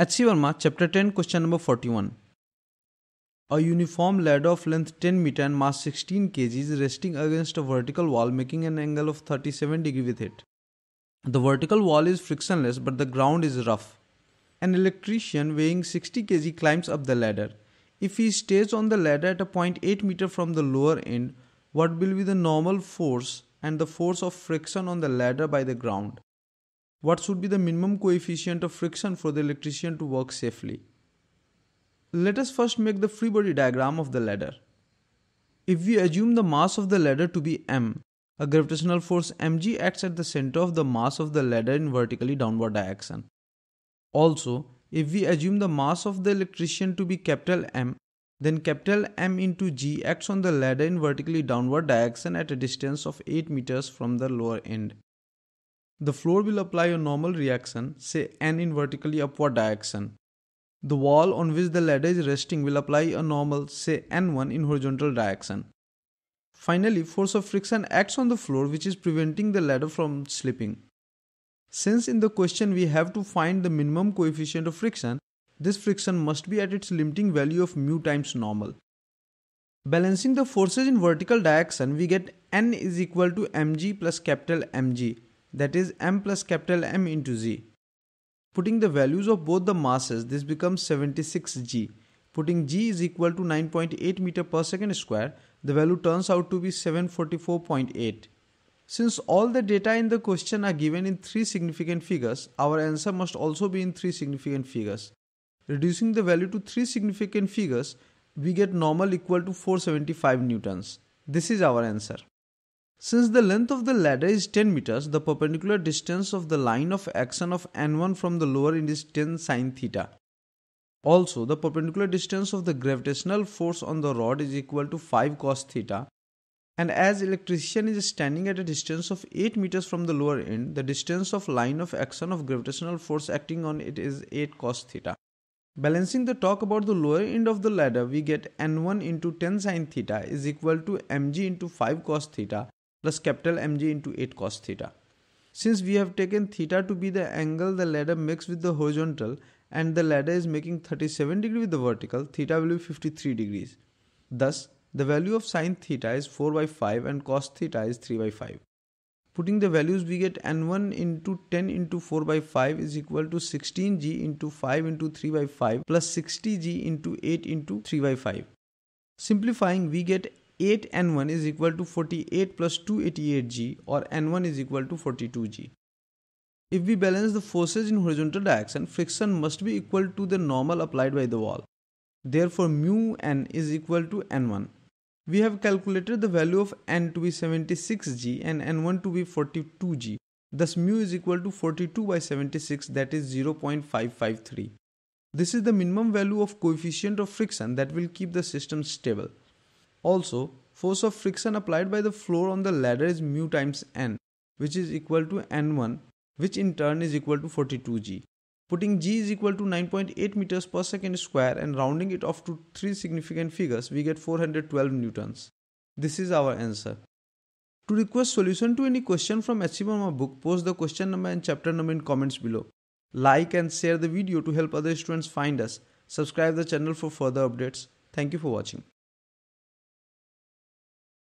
H.C. Verma, Chapter 10, Question number 41. A uniform ladder of length 10 meter and mass 16 kg is resting against a vertical wall, making an angle of 37 degree with it. The vertical wall is frictionless, but the ground is rough. An electrician weighing 60 kg climbs up the ladder. If he stays on the ladder at a point 8 meter from the lower end, what will be the normal force and the force of friction on the ladder by the ground? What should be the minimum coefficient of friction for the electrician to work safely? Let us first make the free body diagram of the ladder. If we assume the mass of the ladder to be m, a gravitational force mg acts at the center of the mass of the ladder in vertically downward direction. Also, if we assume the mass of the electrician to be capital M, then capital M into G acts on the ladder in vertically downward direction at a distance of 8 meters from the lower end. The floor will apply a normal reaction, say N in vertically upward direction. The wall on which the ladder is resting will apply a normal, say N1 in horizontal direction. Finally, force of friction acts on the floor which is preventing the ladder from slipping. Since in the question we have to find the minimum coefficient of friction, this friction must be at its limiting value of mu times normal. Balancing the forces in vertical direction, we get N is equal to mg plus capital Mg that is m plus capital M into z. Putting the values of both the masses this becomes 76g. Putting g is equal to 9.8 meter per second square the value turns out to be 744.8. Since all the data in the question are given in three significant figures, our answer must also be in three significant figures. Reducing the value to three significant figures, we get normal equal to 475 newtons. This is our answer. Since the length of the ladder is 10 meters, the perpendicular distance of the line of action of n1 from the lower end is 10 sine theta. Also, the perpendicular distance of the gravitational force on the rod is equal to 5 cos theta. And as electrician is standing at a distance of 8 meters from the lower end, the distance of line of action of gravitational force acting on it is 8 cos theta. Balancing the torque about the lower end of the ladder, we get n1 into 10 sine theta is equal to mg into 5 cos theta plus capital mg into 8 cos theta. Since we have taken theta to be the angle the ladder makes with the horizontal and the ladder is making 37 degree with the vertical, theta will be 53 degrees. Thus, the value of sine theta is 4 by 5 and cos theta is 3 by 5. Putting the values we get n1 into 10 into 4 by 5 is equal to 16g into 5 into 3 by 5 plus 60g into 8 into 3 by 5. Simplifying we get 8 n1 is equal to 48 plus 288g or n1 is equal to 42g. If we balance the forces in horizontal direction, friction must be equal to the normal applied by the wall. Therefore, mu n is equal to n1. We have calculated the value of n to be 76g and n1 to be 42g. Thus, mu is equal to 42 by 76 that is 0.553. This is the minimum value of coefficient of friction that will keep the system stable. Also, force of friction applied by the floor on the ladder is mu times n, which is equal to n1, which in turn is equal to 42g. Putting g is equal to 9.8 meters per second square and rounding it off to three significant figures, we get 412 newtons. This is our answer. To request solution to any question from HCMMA book, post the question number and chapter number in comments below. Like and share the video to help other students find us. Subscribe the channel for further updates. Thank you for watching.